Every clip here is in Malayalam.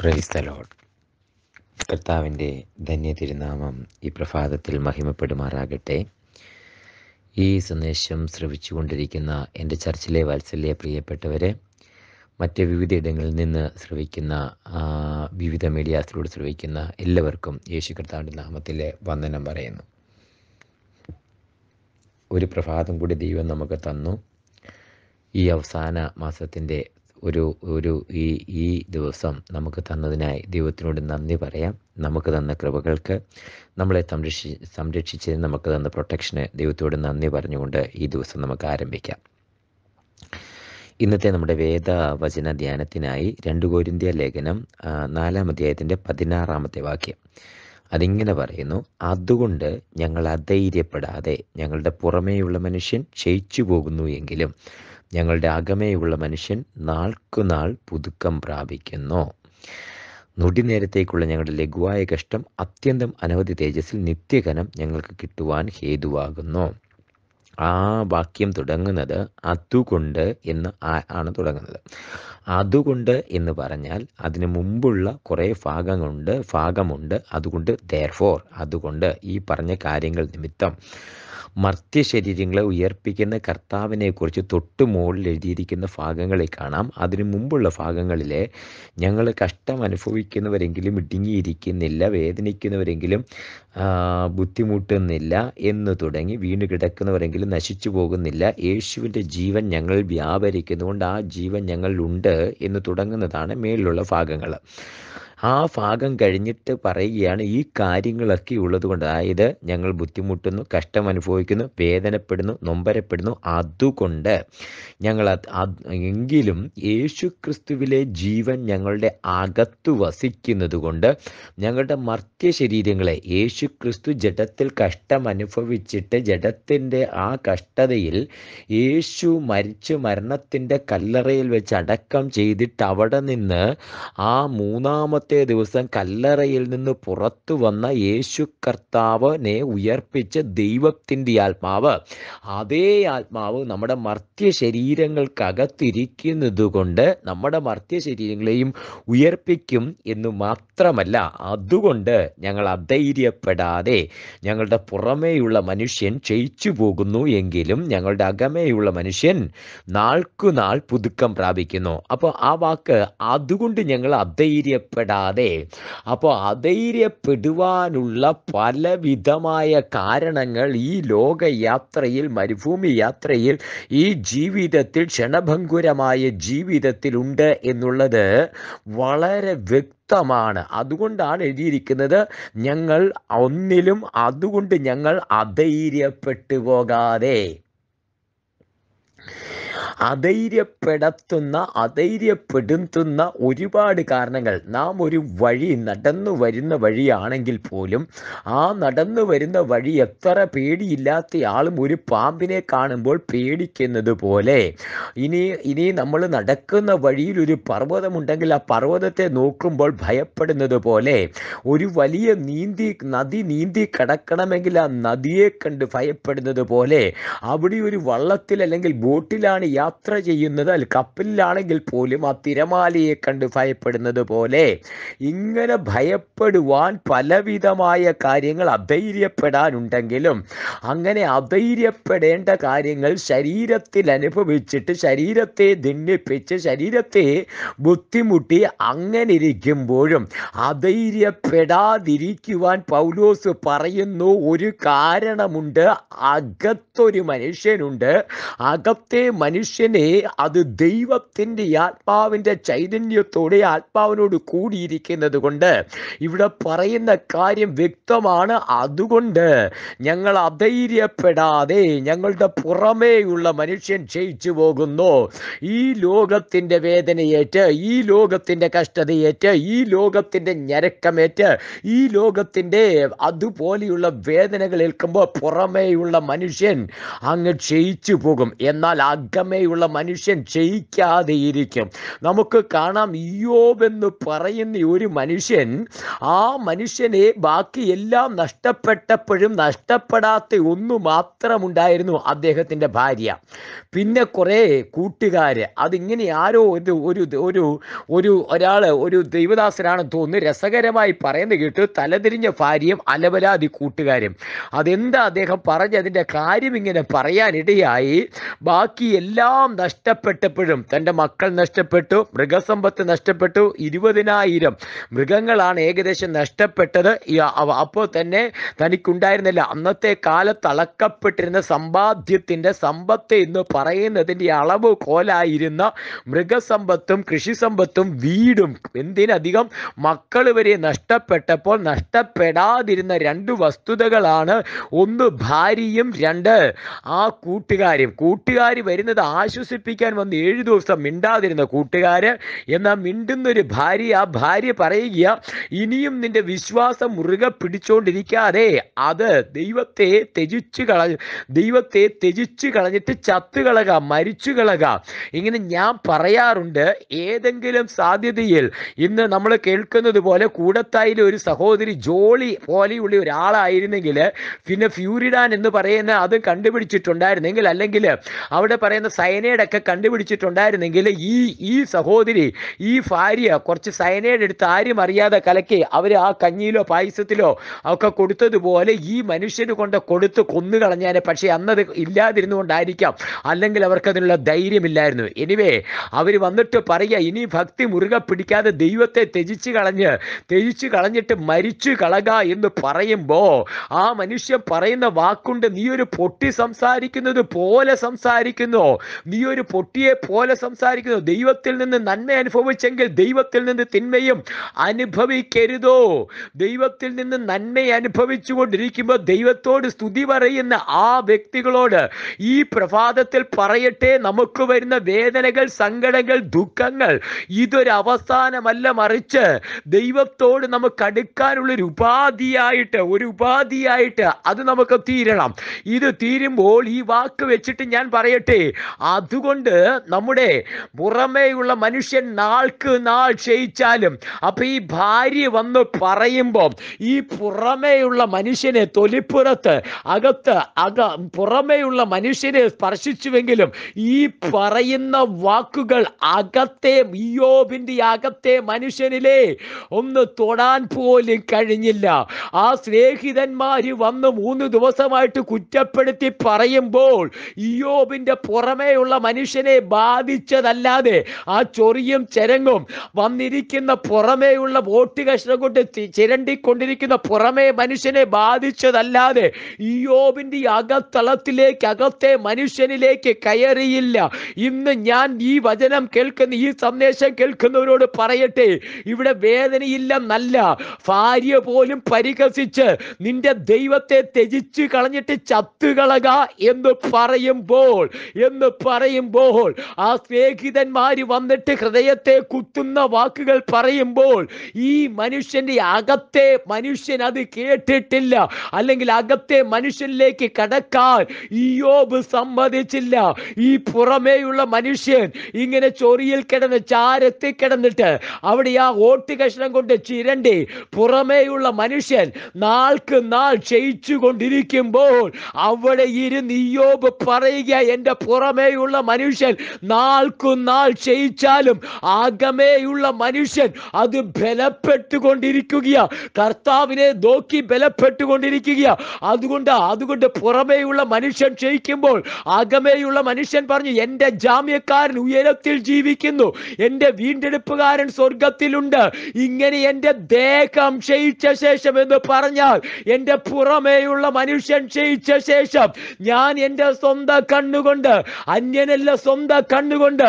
പ്രൈസ് ദ കർത്താവിൻ്റെ ധന്യതിരുനാമം ഈ പ്രഭാതത്തിൽ മഹിമപ്പെടുമാറാകട്ടെ ഈ സന്ദേശം ശ്രവിച്ചുകൊണ്ടിരിക്കുന്ന എൻ്റെ ചർച്ചിലെ വാത്സല്യ പ്രിയപ്പെട്ടവരെ മറ്റ് വിവിധയിടങ്ങളിൽ നിന്ന് ശ്രവിക്കുന്ന വിവിധ മീഡിയാസിലൂടെ ശ്രവിക്കുന്ന എല്ലാവർക്കും യേശു കർത്താവിൻ്റെ നാമത്തിലെ വന്ദനം പറയുന്നു ഒരു പ്രഭാതം കൂടി ദൈവം നമുക്ക് തന്നു ഈ അവസാന മാസത്തിൻ്റെ ഒരു ഒരു ഈ ഈ ദിവസം നമുക്ക് തന്നതിനായി ദൈവത്തിനോട് നന്ദി പറയാം നമുക്ക് തന്ന കൃപകൾക്ക് നമ്മളെ സംരക്ഷി സംരക്ഷിച്ചതിന് നമുക്ക് തന്ന പ്രൊട്ടക്ഷന് ദൈവത്തോട് നന്ദി പറഞ്ഞുകൊണ്ട് ഈ ദിവസം നമുക്ക് ആരംഭിക്കാം ഇന്നത്തെ നമ്മുടെ വേദവചന ധ്യാനത്തിനായി രണ്ടു കോരിന്ത്യ ലേഖനം നാലാം അധ്യായത്തിൻ്റെ പതിനാറാമത്തെ വാക്യം അതിങ്ങനെ പറയുന്നു അതുകൊണ്ട് ഞങ്ങൾ അധൈര്യപ്പെടാതെ ഞങ്ങളുടെ പുറമേയുള്ള മനുഷ്യൻ ക്ഷയിച്ചു പോകുന്നു എങ്കിലും ഞങ്ങളുടെ അകമേയുള്ള മനുഷ്യൻ നാൾക്കുനാൾ പുതുക്കം പ്രാപിക്കുന്നു നൊടി നേരത്തേക്കുള്ള ഞങ്ങളുടെ ലഘുവായ കഷ്ടം അത്യന്തം അനവധി തേജസ്സിൽ നിത്യകനം ഞങ്ങൾക്ക് കിട്ടുവാൻ ഹേതുവാകുന്നു ആ വാക്യം തുടങ്ങുന്നത് അതുകൊണ്ട് എന്ന് ആണ് തുടങ്ങുന്നത് അതുകൊണ്ട് എന്ന് പറഞ്ഞാൽ അതിന് മുമ്പുള്ള കുറേ ഭാഗങ്ങളുണ്ട് ഭാഗമുണ്ട് അതുകൊണ്ട് ദേർഫോർ അതുകൊണ്ട് ഈ പറഞ്ഞ കാര്യങ്ങൾ നിമിത്തം മർത്യശരീരങ്ങളെ ഉയർപ്പിക്കുന്ന കർത്താവിനെക്കുറിച്ച് തൊട്ട് മുകളിൽ എഴുതിയിരിക്കുന്ന ഭാഗങ്ങളിൽ കാണാം അതിനു മുമ്പുള്ള ഭാഗങ്ങളിലെ ഞങ്ങൾ കഷ്ടം അനുഭവിക്കുന്നവരെങ്കിലും ഇടുങ്ങിയിരിക്കുന്നില്ല വേദനിക്കുന്നവരെങ്കിലും ബുദ്ധിമുട്ടുന്നില്ല എന്ന് തുടങ്ങി വീണ് കിടക്കുന്നവരെങ്കിലും നശിച്ചു പോകുന്നില്ല യേശുവിൻ്റെ ജീവൻ ഞങ്ങൾ വ്യാപരിക്കുന്നതുകൊണ്ട് ആ ജീവൻ ഞങ്ങളിലുണ്ട് എന്ന് തുടങ്ങുന്നതാണ് മേളിലുള്ള ഭാഗങ്ങൾ ആ ഭാഗം കഴിഞ്ഞിട്ട് പറയുകയാണ് ഈ കാര്യങ്ങളൊക്കെ ഉള്ളത് കൊണ്ട് അതായത് ഞങ്ങൾ ബുദ്ധിമുട്ടുന്നു കഷ്ടം അനുഭവിക്കുന്നു വേദനപ്പെടുന്നു നൊമ്പരപ്പെടുന്നു അതുകൊണ്ട് ഞങ്ങൾ എങ്കിലും യേശു ക്രിസ്തുവിലെ ജീവൻ ഞങ്ങളുടെ അകത്തു വസിക്കുന്നത് കൊണ്ട് ഞങ്ങളുടെ മർത്യ ശരീരങ്ങളെ യേശു ക്രിസ്തു ജഡത്തിൽ കഷ്ടം അനുഭവിച്ചിട്ട് ജഡത്തിൻ്റെ ആ കഷ്ടതയിൽ യേശു മരിച്ചു മരണത്തിൻ്റെ കല്ലറയിൽ വെച്ച് അടക്കം ചെയ്തിട്ട് അവിടെ നിന്ന് ആ മൂന്നാമത്തെ പിറ്റേ ദിവസം കല്ലറയിൽ നിന്ന് പുറത്തു വന്ന യേശു കർത്താവിനെ ഉയർപ്പിച്ച ദൈവത്തിൻ്റെ ആത്മാവ് അതേ ആത്മാവ് നമ്മുടെ മർത്യ ശരീരങ്ങൾക്കകത്തിരിക്കുന്നത് കൊണ്ട് നമ്മുടെ മർത്യ ശരീരങ്ങളെയും ഉയർപ്പിക്കും എന്ന് മാത്രമല്ല അതുകൊണ്ട് ഞങ്ങൾ അധൈര്യപ്പെടാതെ ഞങ്ങളുടെ പുറമേയുള്ള മനുഷ്യൻ ക്ഷയിച്ചു പോകുന്നു എങ്കിലും ഞങ്ങളുടെ അകമേയുള്ള മനുഷ്യൻ നാൾക്കുനാൾ പുതുക്കം പ്രാപിക്കുന്നു അപ്പോൾ ആ വാക്ക് അതുകൊണ്ട് ഞങ്ങൾ അധൈര്യപ്പെടാതെ കൂടാതെ അപ്പോൾ അധൈര്യപ്പെടുവാനുള്ള പലവിധമായ കാരണങ്ങൾ ഈ ലോകയാത്രയിൽ മരുഭൂമി യാത്രയിൽ ഈ ജീവിതത്തിൽ ക്ഷണഭങ്കുരമായ ജീവിതത്തിലുണ്ട് എന്നുള്ളത് വളരെ വ്യക്തി വ്യക്തമാണ് അതുകൊണ്ടാണ് എഴുതിയിരിക്കുന്നത് ഞങ്ങൾ ഒന്നിലും അതുകൊണ്ട് ഞങ്ങൾ അധൈര്യപ്പെട്ടു പോകാതെ അധൈര്യപ്പെടുത്തുന്ന അധൈര്യപ്പെടുത്തുന്ന ഒരുപാട് കാരണങ്ങൾ നാം ഒരു വഴി നടന്നു വരുന്ന വഴിയാണെങ്കിൽ പോലും ആ നടന്നു വരുന്ന വഴി എത്ര പേടിയില്ലാത്ത ആളും ഒരു പാമ്പിനെ കാണുമ്പോൾ പേടിക്കുന്നത് പോലെ ഇനി ഇനി നമ്മൾ നടക്കുന്ന വഴിയിൽ ഒരു പർവ്വതമുണ്ടെങ്കിൽ ആ പർവ്വതത്തെ നോക്കുമ്പോൾ ഭയപ്പെടുന്നത് പോലെ ഒരു വലിയ നീന്തി നദി നീന്തി കടക്കണമെങ്കിൽ ആ നദിയെ കണ്ട് ഭയപ്പെടുന്നത് പോലെ അവിടെ ഒരു വള്ളത്തിൽ അല്ലെങ്കിൽ ബോട്ടിലാണ് യാത്ര യാത്ര ചെയ്യുന്നത് അല്ല കപ്പലിലാണെങ്കിൽ പോലും ആ തിരമാലയെ കണ്ട് ഭയപ്പെടുന്നത് പോലെ ഇങ്ങനെ ഭയപ്പെടുവാൻ പലവിധമായ കാര്യങ്ങൾ അധൈര്യപ്പെടാനുണ്ടെങ്കിലും അങ്ങനെ അധൈര്യപ്പെടേണ്ട കാര്യങ്ങൾ ശരീരത്തിൽ അനുഭവിച്ചിട്ട് ശരീരത്തെ ധിന്നിപ്പിച്ച് ശരീരത്തെ ബുദ്ധിമുട്ടി അങ്ങനെ ഇരിക്കുമ്പോഴും അധൈര്യപ്പെടാതിരിക്കുവാൻ പൗലോസ് പറയുന്നു ഒരു കാരണമുണ്ട് അകത്തൊരു മനുഷ്യനുണ്ട് അകത്തെ മനുഷ്യ മനുഷ്യനെ അത് ദൈവത്തിൻ്റെ ആത്മാവിൻ്റെ ചൈതന്യത്തോടെ ആത്മാവിനോട് കൂടിയിരിക്കുന്നത് കൊണ്ട് ഇവിടെ പറയുന്ന കാര്യം വ്യക്തമാണ് അതുകൊണ്ട് ഞങ്ങൾ അധൈര്യപ്പെടാതെ ഞങ്ങളുടെ പുറമേയുള്ള മനുഷ്യൻ ക്ഷയിച്ചു പോകുന്നു ഈ ലോകത്തിൻ്റെ വേദനയേറ്റ് ഈ ലോകത്തിൻ്റെ കഷ്ടതയേറ്റ് ഈ ലോകത്തിൻ്റെ ഞരക്കമേറ്റ് ഈ ലോകത്തിൻ്റെ അതുപോലെയുള്ള വേദനകൾ ഏൽക്കുമ്പോൾ പുറമേയുള്ള മനുഷ്യൻ അങ്ങ് ക്ഷയിച്ചു പോകും എന്നാൽ അകമേ അങ്ങനെയുള്ള മനുഷ്യൻ ജയിക്കാതെ ഇരിക്കും നമുക്ക് കാണാം ഇയോബ് എന്ന് പറയുന്ന ഒരു മനുഷ്യൻ ആ മനുഷ്യനെ ബാക്കി എല്ലാം നഷ്ടപ്പെട്ടപ്പോഴും നഷ്ടപ്പെടാത്ത ഒന്നു മാത്രമുണ്ടായിരുന്നു അദ്ദേഹത്തിൻ്റെ ഭാര്യ പിന്നെ കുറേ കൂട്ടുകാർ അതിങ്ങനെ ആരോ ഒരു ഒരു ഒരു ഒരു ഒരാൾ ഒരു ദൈവദാസനാണെന്ന് തോന്നുന്നു രസകരമായി പറയുന്നത് കേട്ട് തലതിരിഞ്ഞ ഭാര്യയും അലവലാതി കൂട്ടുകാരും അതെന്താ അദ്ദേഹം അതിൻ്റെ കാര്യം ഇങ്ങനെ പറയാനിടയായി ബാക്കി എല്ലാ എല്ലാം നഷ്ടപ്പെട്ടപ്പോഴും തൻ്റെ മക്കൾ നഷ്ടപ്പെട്ടു മൃഗസമ്പത്ത് നഷ്ടപ്പെട്ടു ഇരുപതിനായിരം മൃഗങ്ങളാണ് ഏകദേശം നഷ്ടപ്പെട്ടത് അപ്പോൾ തന്നെ തനിക്കുണ്ടായിരുന്നില്ല അന്നത്തെ കാലത്ത് അളക്കപ്പെട്ടിരുന്ന സമ്പാദ്യത്തിൻ്റെ സമ്പത്ത് എന്ന് പറയുന്നതിൻ്റെ അളവ് കോലായിരുന്ന മൃഗസമ്പത്തും കൃഷിസമ്പത്തും വീടും എന്തിനധികം മക്കൾ വരെ നഷ്ടപ്പെട്ടപ്പോൾ നഷ്ടപ്പെടാതിരുന്ന രണ്ട് വസ്തുതകളാണ് ഒന്ന് ഭാര്യയും രണ്ട് ആ കൂട്ടുകാരും കൂട്ടുകാർ വരുന്നത് ആ ആശ്വസിപ്പിക്കാൻ വന്ന് ഏഴ് ദിവസം മിണ്ടാതിരുന്ന കൂട്ടുകാര് എന്നാൽ മിണ്ടുന്നൊരു ഭാര്യ ആ ഭാര്യ പറയുക ഇനിയും നിന്റെ വിശ്വാസം മുറുകെ പിടിച്ചോണ്ടിരിക്കാതെ അത് ദൈവത്തെ ത്യജിച്ചു കള ദൈവത്തെ ത്യജിച്ചു കളഞ്ഞിട്ട് ചത്തുകളക മരിച്ചു കളക ഇങ്ങനെ ഞാൻ പറയാറുണ്ട് ഏതെങ്കിലും സാധ്യതയിൽ ഇന്ന് നമ്മൾ കേൾക്കുന്നത് പോലെ കൂടത്തായിലെ ഒരു സഹോദരി ജോളി പോലെയുള്ള ഒരാളായിരുന്നെങ്കിൽ പിന്നെ ഫ്യൂരിഡാൻ എന്ന് പറയുന്ന അത് കണ്ടുപിടിച്ചിട്ടുണ്ടായിരുന്നെങ്കിൽ അല്ലെങ്കിൽ അവിടെ പറയുന്ന സൈ സയനൈഡൊക്കെ കണ്ടുപിടിച്ചിട്ടുണ്ടായിരുന്നെങ്കിൽ ഈ ഈ സഹോദരി ഈ ഭാര്യ കുറച്ച് സയനൈഡ് എടുത്ത് ആരും അറിയാതെ കലക്കി അവർ ആ കഞ്ഞിയിലോ പായസത്തിലോ ഒക്കെ കൊടുത്തതുപോലെ ഈ മനുഷ്യന് കൊണ്ട് കൊടുത്ത് കൊന്നു കളഞ്ഞാൽ പക്ഷേ അന്നത് ഇല്ലാതിരുന്നു കൊണ്ടായിരിക്കാം അല്ലെങ്കിൽ അവർക്കതിനുള്ള ധൈര്യമില്ലായിരുന്നു എനിവേ അവർ വന്നിട്ട് പറയുക ഇനി ഭക്തി മുറുകെ പിടിക്കാതെ ദൈവത്തെ ത്യജിച്ച് കളഞ്ഞ് ത്യജിച്ച് കളഞ്ഞിട്ട് മരിച്ചു കളക എന്ന് പറയുമ്പോൾ ആ മനുഷ്യൻ പറയുന്ന വാക്കുണ്ട് നീ ഒരു പൊട്ടി സംസാരിക്കുന്നത് പോലെ സംസാരിക്കുന്നു നീ ഒരു പൊട്ടിയെ പോലെ സംസാരിക്കുന്നു ദൈവത്തിൽ നിന്ന് നന്മ അനുഭവിച്ചെങ്കിൽ ദൈവത്തിൽ നിന്ന് തിന്മയും അനുഭവിക്കരുതോ ദൈവത്തിൽ നിന്ന് നന്മ അനുഭവിച്ചു കൊണ്ടിരിക്കുമ്പോൾ ദൈവത്തോട് സ്തുതി പറയുന്ന ആ വ്യക്തികളോട് ഈ പ്രഭാതത്തിൽ പറയട്ടെ നമുക്ക് വരുന്ന വേദനകൾ സങ്കടങ്ങൾ ദുഃഖങ്ങൾ ഇതൊരു അവസാനമല്ല മറിച്ച് ദൈവത്തോട് നമുക്ക് അടുക്കാനുള്ള ഒരു ഉപാധിയായിട്ട് ഒരു ഉപാധിയായിട്ട് അത് നമുക്ക് തീരണം ഇത് തീരുമ്പോൾ ഈ വാക്ക് വെച്ചിട്ട് ഞാൻ പറയട്ടെ അതുകൊണ്ട് നമ്മുടെ പുറമേയുള്ള മനുഷ്യൻ നാൾക്ക് നാൾ ക്ഷയിച്ചാലും അപ്പൊ ഈ ഭാര്യ വന്ന് പറയുമ്പോൾ ഈ പുറമേയുള്ള മനുഷ്യനെ തൊലിപ്പുറത്ത് അകത്ത് അക പുറമേയുള്ള മനുഷ്യനെ സ്പർശിച്ചുവെങ്കിലും ഈ പറയുന്ന വാക്കുകൾ അകത്തെ ഇയോബിൻ്റെ അകത്തെ മനുഷ്യനിലെ ഒന്ന് തൊടാൻ പോലും കഴിഞ്ഞില്ല ആ സ്നേഹിതന്മാര് വന്ന് മൂന്ന് ദിവസമായിട്ട് കുറ്റപ്പെടുത്തി പറയുമ്പോൾ ഇയോബിൻ്റെ പുറമേ ഇവിടെയുള്ള മനുഷ്യനെ ബാധിച്ചതല്ലാതെ ആ ചൊറിയും ചരങ്ങും വന്നിരിക്കുന്ന പുറമേയുള്ള വോട്ട് കഷ്ണം കൊണ്ട് ചിരണ്ടിക്കൊണ്ടിരിക്കുന്ന പുറമേ മനുഷ്യനെ ബാധിച്ചതല്ലാതെ യോബിന്റെ അകത്തളത്തിലേക്ക് അകത്തെ മനുഷ്യനിലേക്ക് കയറിയില്ല ഇന്ന് ഞാൻ ഈ വചനം കേൾക്കുന്ന ഈ സന്ദേശം കേൾക്കുന്നവരോട് പറയട്ടെ ഇവിടെ വേദനയില്ലെന്നല്ല ഭാര്യ പോലും പരിഹസിച്ച് നിന്റെ ദൈവത്തെ ത്യജിച്ച് കളഞ്ഞിട്ട് ചത്തുകളക എന്ന് പറയുമ്പോൾ എന്ന് പറയുമ്പോൾ ആ സ്നേഹിതന്മാര് വന്നിട്ട് ഹൃദയത്തെ കുത്തുന്ന വാക്കുകൾ പറയുമ്പോൾ ഈ മനുഷ്യന്റെ അകത്തെ മനുഷ്യൻ അത് കേട്ടിട്ടില്ല അല്ലെങ്കിൽ അകത്തെ മനുഷ്യനിലേക്ക് കടക്കാൻ ഈയോബ് സമ്മതിച്ചില്ല ഈ പുറമേയുള്ള മനുഷ്യൻ ഇങ്ങനെ ചൊറിയിൽ കിടന്ന് ചാരത്തിൽ കിടന്നിട്ട് അവിടെ ആ ഓട്ട് കഷ്ണം കൊണ്ട് ചിരണ്ടി പുറമേയുള്ള മനുഷ്യൻ നാൾക്ക് നാൾ ക്ഷയിച്ചു കൊണ്ടിരിക്കുമ്പോൾ അവിടെ ഇരുന്ന് ഈയോബ് പറയുക എൻ്റെ പുറമേ ആകമേയുള്ള മനുഷ്യൻ നാൾക്കുനാൾ ക്ഷയിച്ചാലും ആകമേയുള്ള മനുഷ്യൻ അത് ബലപ്പെട്ടുകൊണ്ടിരിക്കുകയാ കർത്താവിനെ നോക്കി ബലപ്പെട്ടുകൊണ്ടിരിക്കുകയാ അതുകൊണ്ട് അതുകൊണ്ട് പുറമേയുള്ള മനുഷ്യൻ ക്ഷയിക്കുമ്പോൾ ആകമേയുള്ള മനുഷ്യൻ പറഞ്ഞു എൻ്റെ ജാമ്യക്കാരൻ ഉയരത്തിൽ ജീവിക്കുന്നു എൻ്റെ വീണ്ടെടുപ്പുകാരൻ സ്വർഗത്തിലുണ്ട് ഇങ്ങനെ എൻ്റെ ദേഹം ക്ഷയിച്ച ശേഷം എന്ന് പറഞ്ഞാൽ എൻ്റെ പുറമേയുള്ള മനുഷ്യൻ ക്ഷയിച്ച ശേഷം ഞാൻ എൻ്റെ സ്വന്തം കണ്ണുകൊണ്ട് അന്യനല്ല സ്വന്തം കണ്ണുകൊണ്ട്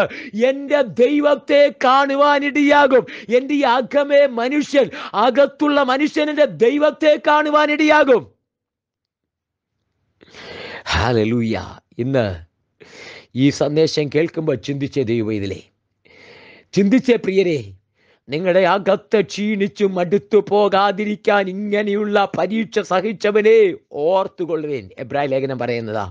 എൻ്റെ ദൈവത്തെ കാണുവാനിടയാകും എൻ്റെ ഈ അകമേ മനുഷ്യൻ അകത്തുള്ള മനുഷ്യനെ ദൈവത്തെ കാണുവാനിടയാകും ഹാലലൂയ ഇന്ന് ഈ സന്ദേശം കേൾക്കുമ്പോൾ ചിന്തിച്ചേ ദൈവം ഇതിലെ ചിന്തിച്ചേ പ്രിയരെ നിങ്ങളുടെ അകത്ത് ക്ഷീണിച്ചു മടുത്തു പോകാതിരിക്കാൻ ഇങ്ങനെയുള്ള പരീക്ഷ സഹിച്ചവനെ ഓർത്തുകൊള്ളുവൻ എബ്രായ ലേഖനം പറയുന്നതാ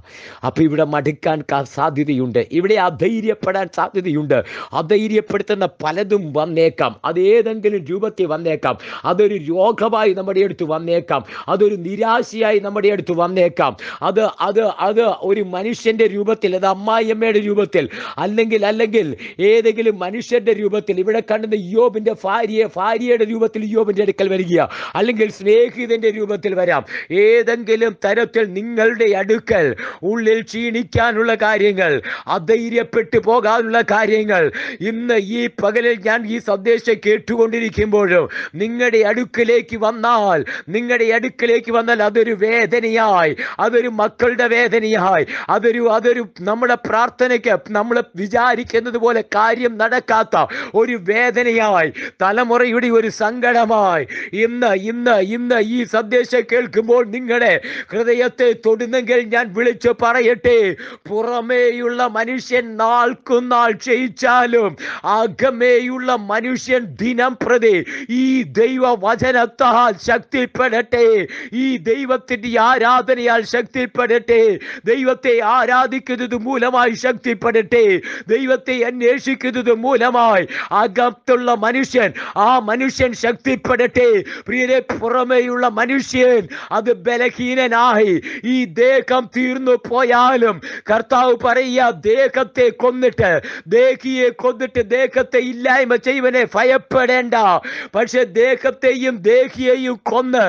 അപ്പൊ ഇവിടെ മടുക്കാൻ സാധ്യതയുണ്ട് ഇവിടെ അധൈര്യപ്പെടാൻ സാധ്യതയുണ്ട് അധൈര്യപ്പെടുത്തുന്ന പലതും വന്നേക്കാം അത് ഏതെങ്കിലും രൂപത്തിൽ വന്നേക്കാം അതൊരു രോഗമായി നമ്മുടെ അടുത്ത് വന്നേക്കാം അതൊരു നിരാശയായി നമ്മുടെ അടുത്ത് വന്നേക്കാം അത് അത് അത് ഒരു മനുഷ്യന്റെ രൂപത്തിൽ അത് അമ്മായിയമ്മയുടെ രൂപത്തിൽ അല്ലെങ്കിൽ അല്ലെങ്കിൽ ഏതെങ്കിലും മനുഷ്യന്റെ രൂപത്തിൽ ഇവിടെ കണ്ടുന്ന യോബിന്റെ അവൻ്റെ ഭാര്യയെ ഭാര്യയുടെ രൂപത്തിൽ യോബിൻ്റെ അടുക്കൽ വരിക അല്ലെങ്കിൽ സ്നേഹിതൻ്റെ രൂപത്തിൽ വരാം ഏതെങ്കിലും തരത്തിൽ നിങ്ങളുടെ അടുക്കൽ ഉള്ളിൽ ക്ഷീണിക്കാനുള്ള കാര്യങ്ങൾ അധൈര്യപ്പെട്ടു പോകാനുള്ള കാര്യങ്ങൾ ഇന്ന് ഈ പകലിൽ ഞാൻ ഈ സന്ദേശം കേട്ടുകൊണ്ടിരിക്കുമ്പോഴും നിങ്ങളുടെ അടുക്കലേക്ക് വന്നാൽ നിങ്ങളുടെ അടുക്കലേക്ക് വന്നാൽ അതൊരു വേദനയായി അതൊരു മക്കളുടെ വേദനയായി അതൊരു അതൊരു നമ്മുടെ പ്രാർത്ഥനയ്ക്ക് നമ്മൾ വിചാരിക്കുന്നത് പോലെ കാര്യം നടക്കാത്ത ഒരു വേദനയായി തലമുറയുടെ ഒരു സങ്കടമായി ഇന്ന് ഇന്ന് ഇന്ന് ഈ സന്ദേശം കേൾക്കുമ്പോൾ നിങ്ങളുടെ ഹൃദയത്തെ തൊടുന്നെങ്കിൽ ഞാൻ വിളിച്ച് പറയട്ടെ പുറമേയുള്ള മനുഷ്യൻ നാൾക്കുനാൾ ക്ഷയിച്ചാലും അകമേയുള്ള മനുഷ്യൻ ദിനം പ്രതി ഈ ദൈവ വചനത്താൽ ശക്തിപ്പെടട്ടെ ഈ ദൈവത്തിൻ്റെ ആരാധനയാൽ ശക്തിപ്പെടട്ടെ ദൈവത്തെ ആരാധിക്കുന്നത് മൂലമായി ശക്തിപ്പെടട്ടെ ദൈവത്തെ അന്വേഷിക്കുന്നത് മൂലമായി അകത്തുള്ള മനുഷ്യ മനുഷ്യൻ ആ മനുഷ്യൻ ശക്തിപ്പെടട്ടെ പ്രിയരെ പുറമേയുള്ള മനുഷ്യൻ അത് ബലഹീനനായി ഈ ദേഹം തീർന്നു പോയാലും കർത്താവ് പറയുക ദേഹത്തെ കൊന്നിട്ട് ദേഹിയെ കൊന്നിട്ട് ദേഹത്തെ ഇല്ലായ്മ ചെയ്യുവനെ ഭയപ്പെടേണ്ട പക്ഷെ ദേഹത്തെയും ദേഹിയെയും കൊന്ന്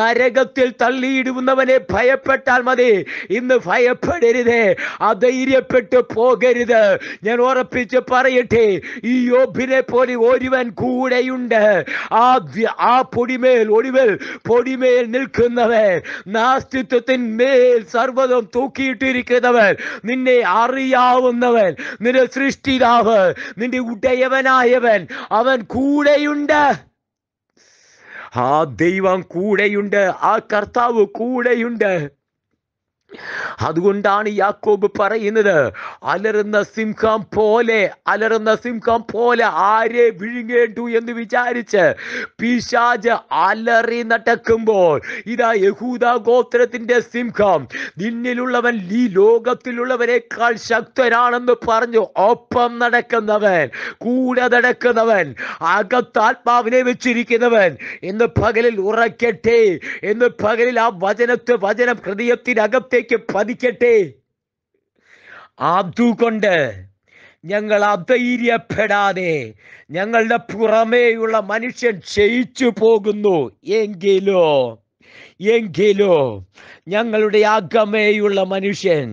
നരകത്തിൽ തള്ളിയിടുന്നവനെ ഭയപ്പെട്ടാൽ മതി ഇന്ന് ഭയപ്പെടരുതേ അധൈര്യപ്പെട്ടു പോകരുത് ഞാൻ ഉറപ്പിച്ച് പറയട്ടെ ഈ യോബിനെ പോലെ ഒരുവൻ കൂടെയുണ്ട് ആ ആ പൊടിമേൽ ഒടിവൽ പൊടിമേൽ നിൽക്കുന്നവൻ നാസ്തിത്വത്തിൻ മേൽ സർവ്വതം തൂക്കിയിട്ടിരിക്കുന്നവൻ നിന്നെ അറിയാവുന്നവൻ നിന്റെ സൃഷ്ടിതാവ് നിന്റെ ഉടയവനായവൻ അവൻ കൂടെയുണ്ട് ആ ദൈവം കൂടെയുണ്ട് ആ കർത്താവ് കൂടെയുണ്ട് അതുകൊണ്ടാണ് യാക്കോബ് പറയുന്നത് അലറുന്ന സിംഹം പോലെ അലറുന്ന സിംഹം പോലെ ആരെ വിഴുങ്ങേണ്ടു എന്ന് വിചാരിച്ച് പിശാജ് അലറി നടക്കുമ്പോൾ ഇതാ യഹൂദ ഗോത്രത്തിന്റെ സിംഹം നിന്നിലുള്ളവൻ ഈ ലോകത്തിലുള്ളവരെക്കാൾ ശക്തനാണെന്ന് പറഞ്ഞു ഒപ്പം നടക്കുന്നവൻ കൂടെ നടക്കുന്നവൻ അകത്താത്മാവിനെ വെച്ചിരിക്കുന്നവൻ ഇന്ന് പകലിൽ ഉറക്കട്ടെ എന്ന് പകലിൽ ആ വചനത്തെ വചനം ഹൃദയത്തിനകത്തെ ഉള്ളിലേക്ക് പതിക്കട്ടെ ആബ്ദു കൊണ്ട് ഞങ്ങൾ അധൈര്യപ്പെടാതെ ഞങ്ങളുടെ പുറമേയുള്ള മനുഷ്യൻ ക്ഷയിച്ചു പോകുന്നു എങ്കിലോ എങ്കിലോ ഞങ്ങളുടെ അകമേയുള്ള മനുഷ്യൻ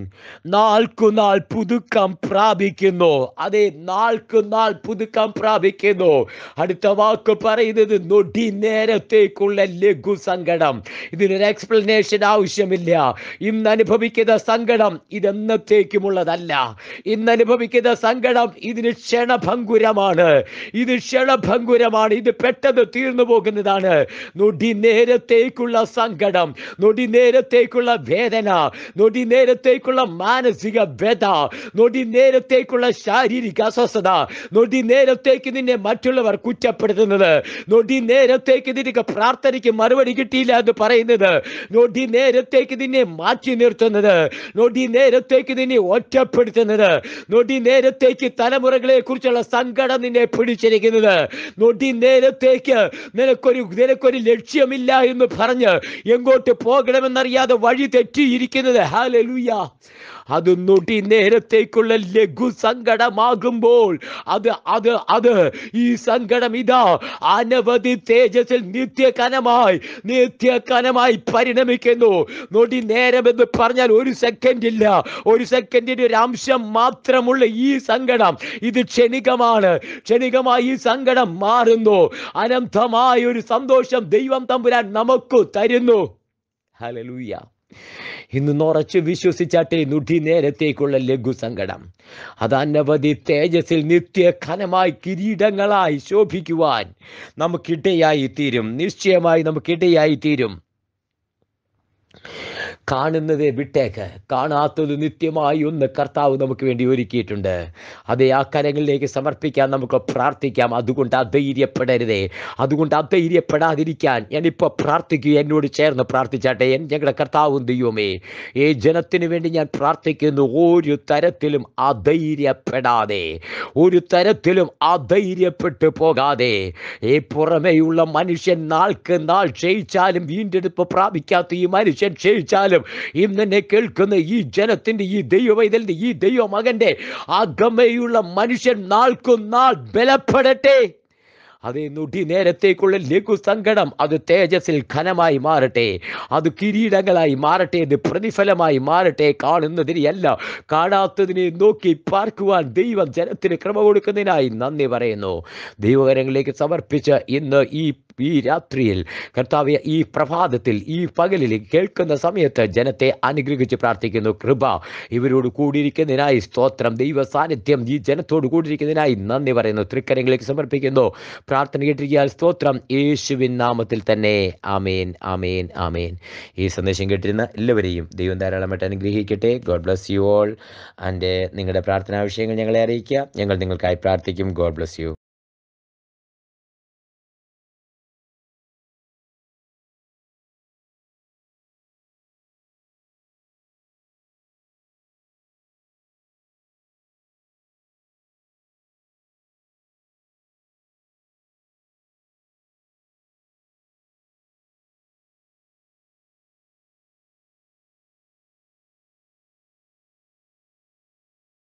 നാൾക്കുനാൾ പുതുക്കം പ്രാപിക്കുന്നു അതെ നാൾക്കുനാൾ പുതുക്കം പ്രാപിക്കുന്നു അടുത്ത വാക്ക് പറയുന്നത് നൊടി നേരത്തേക്കുള്ള ലഘു സങ്കടം ഇതിനൊരു എക്സ്പ്ലനേഷൻ ആവശ്യമില്ല ഇന്ന് അനുഭവിക്കുന്ന സങ്കടം ഇതെന്നത്തേക്കുമുള്ളതല്ല ഇന്ന് അനുഭവിക്കുന്ന സങ്കടം ഇതിന് ക്ഷണഭങ്കുരമാണ് ഇത് ക്ഷണഭങ്കുരമാണ് ഇത് പെട്ടെന്ന് തീർന്നു പോകുന്നതാണ് നൊടി നേരത്തേക്കുള്ള സങ്കടം നൊടി നേരത്തെ നേരത്തേക്കുള്ള വേദന നൊടി നേരത്തേക്കുള്ള മാനസിക വ്യത നൊടി നേരത്തേക്കുള്ള ശാരീരിക അസ്വസ്ഥത നൊടി നേരത്തേക്ക് നിന്നെ മറ്റുള്ളവർ കുറ്റപ്പെടുത്തുന്നത് നൊടി നേരത്തേക്ക് നിനക്ക് പ്രാർത്ഥനയ്ക്ക് മറുപടി കിട്ടിയില്ല എന്ന് പറയുന്നത് നൊടി നേരത്തേക്ക് നിന്നെ മാറ്റി നിർത്തുന്നത് നൊടി നേരത്തേക്ക് നിന്നെ ഒറ്റപ്പെടുത്തുന്നത് നൊടി നേരത്തേക്ക് തലമുറകളെ കുറിച്ചുള്ള സങ്കടം നിന്നെ പിടിച്ചിരിക്കുന്നത് നൊടി നേരത്തേക്ക് നിനക്കൊരു നിനക്കൊരു ലക്ഷ്യമില്ല എന്ന് പറഞ്ഞ് എങ്ങോട്ട് പോകണമെന്നറിയാതെ അത് വഴി തെറ്റിയിരിക്കുന്നത് ഹാലലുയ അത് നൊടി നേരത്തേക്കുള്ള ലഘു സങ്കടമാകുമ്പോൾ അത് അത് അത് ഈ സങ്കടം ഇതാ അനവധി തേജസ്സിൽ നിത്യകനമായി നിത്യകനമായി പരിണമിക്കുന്നു നൊടി നേരം എന്ന് പറഞ്ഞാൽ ഒരു സെക്കൻഡ് ഇല്ല ഒരു സെക്കൻഡിന്റെ ഒരു അംശം മാത്രമുള്ള ഈ സങ്കടം ഇത് ക്ഷണികമാണ് ക്ഷണികമായി ഈ സങ്കടം മാറുന്നു അനന്തമായ ഒരു സന്തോഷം ദൈവം തമ്പുരാൻ നമുക്ക് തരുന്നു ഹലലൂയ ഇന്ന് നിറച്ച് വിശ്വസിച്ചാട്ടെ നുടി നേരത്തേക്കുള്ള ലഘു സങ്കടം അത് അനവധി തേജസ്സിൽ നിത്യ ഖനമായി കിരീടങ്ങളായി ശോഭിക്കുവാൻ നമുക്കിടയായി തീരും നിശ്ചയമായി നമുക്കിടയായി തീരും കാണുന്നതേ വിട്ടേക്ക് കാണാത്തത് നിത്യമായി ഒന്ന് കർത്താവ് നമുക്ക് വേണ്ടി ഒരുക്കിയിട്ടുണ്ട് അത് ആ കരങ്ങളിലേക്ക് സമർപ്പിക്കാൻ നമുക്ക് പ്രാർത്ഥിക്കാം അതുകൊണ്ട് അധൈര്യപ്പെടരുതേ അതുകൊണ്ട് അധൈര്യപ്പെടാതിരിക്കാൻ ഞാനിപ്പോൾ പ്രാർത്ഥിക്കുക എന്നോട് ചേർന്ന് പ്രാർത്ഥിച്ചാട്ടെ ഞങ്ങളുടെ കർത്താവും ദൈവമേ ഈ ജനത്തിന് വേണ്ടി ഞാൻ പ്രാർത്ഥിക്കുന്നു ഒരു തരത്തിലും അധൈര്യപ്പെടാതെ ഒരു തരത്തിലും അധൈര്യപ്പെട്ട് പോകാതെ ഈ പുറമേയുള്ള മനുഷ്യൻ നാൾക്ക് നാൾ ക്ഷയിച്ചാലും വീണ്ടെടുപ്പ് പ്രാപിക്കാത്ത ഈ മനുഷ്യൻ ക്ഷയിച്ചാലും ഇന്ന് എന്നെ കേൾക്കുന്ന ഈ ജനത്തിൻ്റെ ഈ ദൈവവൈതലിൻ്റെ ഈ ദൈവ ദൈവമകൻ്റെ അകമയുള്ള മനുഷ്യൻ നാൾക്കുനാൾ ബലപ്പെടട്ടെ അത് നൊടി നേരത്തേക്കുള്ള ലഘു സങ്കടം അത് തേജസ്സിൽ ഘനമായി മാറട്ടെ അത് കിരീടങ്ങളായി മാറട്ടെ അത് പ്രതിഫലമായി മാറട്ടെ കാണുന്നതിനെയല്ല കാണാത്തതിനെ നോക്കി പാർക്കുവാൻ ദൈവം ജനത്തിന് ക്രമ കൊടുക്കുന്നതിനായി നന്ദി പറയുന്നു ദൈവകരങ്ങളിലേക്ക് സമർപ്പിച്ച ഇന്ന് ഈ ഈ രാത്രിയിൽ കർത്താവ് ഈ പ്രഭാതത്തിൽ ഈ പകലിൽ കേൾക്കുന്ന സമയത്ത് ജനത്തെ അനുഗ്രഹിച്ച് പ്രാർത്ഥിക്കുന്നു കൃപ ഇവരോട് കൂടിയിരിക്കുന്നതിനായി സ്തോത്രം ദൈവ സാന്നിധ്യം ഈ ജനത്തോട് കൂടിയിരിക്കുന്നതിനായി നന്ദി പറയുന്നു തൃക്കരങ്ങളിലേക്ക് സമർപ്പിക്കുന്നു പ്രാർത്ഥന കേട്ടിരിക്കാൻ സ്തോത്രം യേശുവിൻ നാമത്തിൽ തന്നെ ആമേൻ ആമേൻ ആമേൻ ഈ സന്ദേശം കേട്ടിരുന്ന എല്ലാവരെയും ദൈവം ധാരാളമായിട്ട് അനുഗ്രഹിക്കട്ടെ God bless you all and നിങ്ങളുടെ പ്രാർത്ഥനാ വിഷയങ്ങൾ ഞങ്ങളെ അറിയിക്കുക ഞങ്ങൾ നിങ്ങൾക്കായി പ്രാർത്ഥിക്കും ഗോഡ് ബ്ലസ് യു